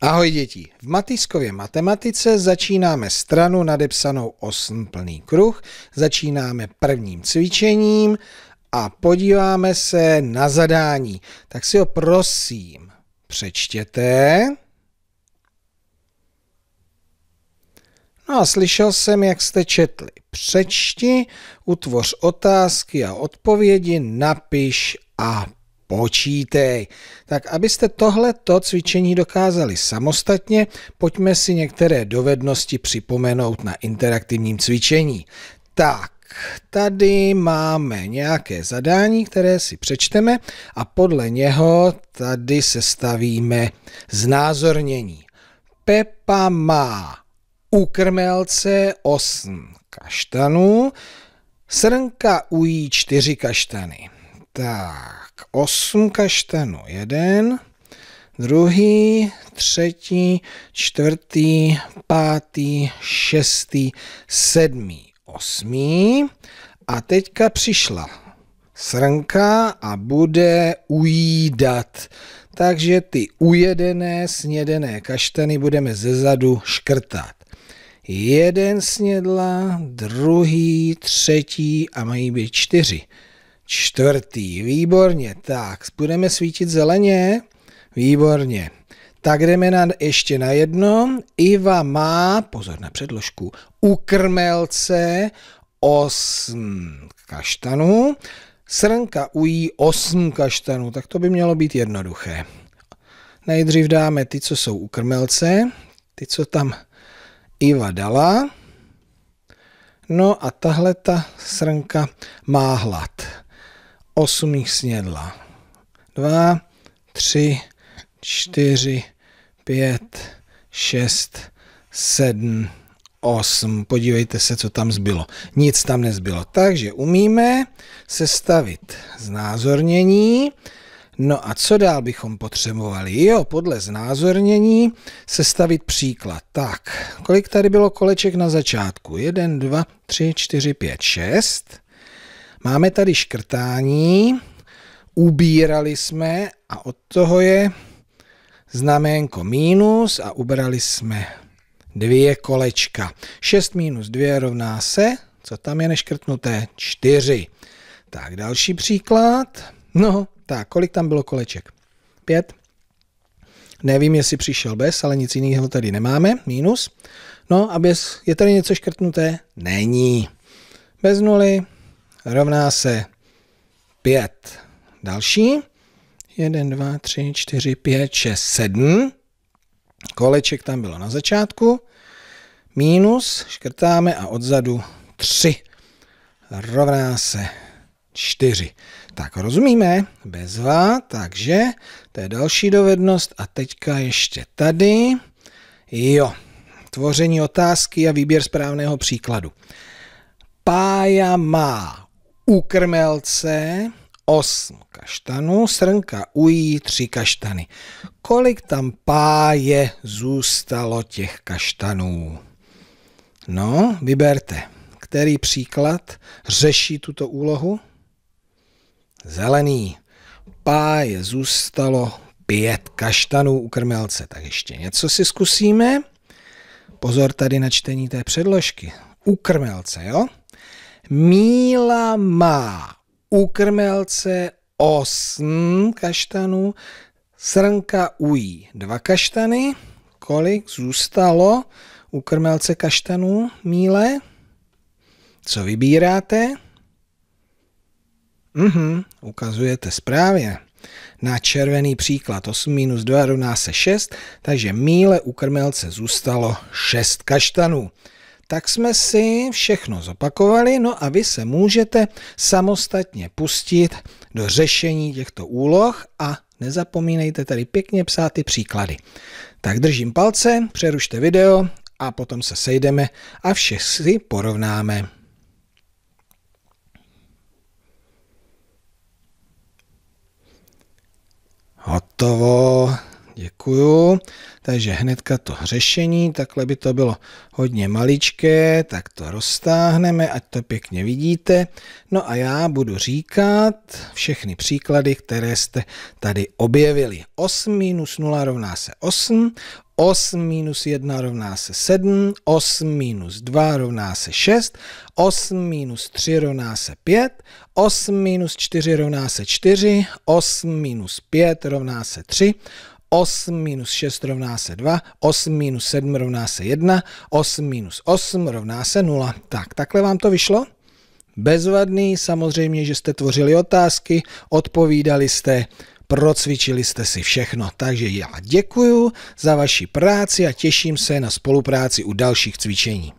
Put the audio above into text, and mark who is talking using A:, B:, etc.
A: Ahoj děti, v Matyskově matematice začínáme stranu nadepsanou osm plný kruh, začínáme prvním cvičením a podíváme se na zadání. Tak si ho prosím přečtěte. No a slyšel jsem, jak jste četli. Přečti, utvoř otázky a odpovědi, napiš a počítej. Tak abyste tohleto cvičení dokázali samostatně, pojďme si některé dovednosti připomenout na interaktivním cvičení. Tak, tady máme nějaké zadání, které si přečteme a podle něho tady sestavíme znázornění. Pepa má u krmelce 8 kaštanů, Srnka ují 4 kaštany. Tak, osm kaštanů, jeden, druhý, třetí, čtvrtý, pátý, šestý, sedmý, osmý. A teďka přišla srnka a bude ujídat. Takže ty ujedené, snědené kaštany budeme zezadu škrtat. Jeden snědla, druhý, třetí a mají být čtyři čtvrtý. Výborně, tak, budeme svítit zeleně. Výborně. Tak jdeme na, ještě na jedno. Iva má, pozor na předložku, u krmelce osm kaštanů, srnka ují osm kaštanů, tak to by mělo být jednoduché. Nejdřív dáme ty, co jsou u krmelce, ty, co tam Iva dala. No a tahle ta srnka má hlad. 8 jich snědla. Dva, tři, čtyři, pět, šest, sedm, osm. Podívejte se, co tam zbylo. Nic tam nezbylo. Takže umíme sestavit znázornění. No a co dál bychom potřebovali? Jo, podle znázornění sestavit příklad. Tak, kolik tady bylo koleček na začátku? 1, 2, 3, 4, 5, 6. Máme tady škrtání, ubírali jsme a od toho je znaménko minus a ubrali jsme dvě kolečka. 6 minus 2 rovná se, co tam je neškrtnuté? 4. Tak další příklad. No, tak kolik tam bylo koleček? 5. Nevím, jestli přišel bez, ale nic jiného tady nemáme. Minus. No a bez, je tady něco škrtnuté? Není. Bez nuly rovná se 5. Další. 1, 2, 3, 4, 5, 6, 7. Koleček tam bylo na začátku. Minus, škrtáme a odzadu 3. Rovná se 4. Tak rozumíme, bezva, takže to je další dovednost a teďka ještě tady. Jo, tvoření otázky a výběr správného příkladu. Pája má krmelce 8 kaštanů, srnka ují 3 kaštany. Kolik tam páje zůstalo těch kaštanů? No, vyberte, který příklad řeší tuto úlohu? Zelený. Páje zůstalo pět kaštanů u krmelce. Tak ještě něco si zkusíme. Pozor tady na čtení té předložky. U krmelce, jo? Míla má u krmelce osm kaštanů, srnka ují dva kaštany. Kolik zůstalo u krmelce kaštanů míle? Co vybíráte? Mhm, ukazujete správně. Na červený příklad 8 minus 2 rovná se 6, takže míle u krmelce zůstalo 6 kaštanů. Tak jsme si všechno zopakovali, no a vy se můžete samostatně pustit do řešení těchto úloh a nezapomínejte tady pěkně psát ty příklady. Tak držím palce, přerušte video a potom se sejdeme a vše si porovnáme. Hotovo. Děkuju. Takže hnedka to řešení, takhle by to bylo hodně maličké, tak to roztáhneme, ať to pěkně vidíte. No a já budu říkat všechny příklady, které jste tady objevili. 8 minus 0 rovná se 8, 8 minus 1 rovná se 7, 8 minus 2 rovná se 6, 8 minus 3 rovná se 5, 8 minus 4 rovná se 4, 8 minus 5 rovná se 3, 8 minus 6 rovná se 2, 8 minus 7 rovná se 1, 8 minus 8 rovná se 0. Tak, takhle vám to vyšlo? Bezvadný, samozřejmě, že jste tvořili otázky, odpovídali jste, procvičili jste si všechno. Takže já děkuju za vaši práci a těším se na spolupráci u dalších cvičení.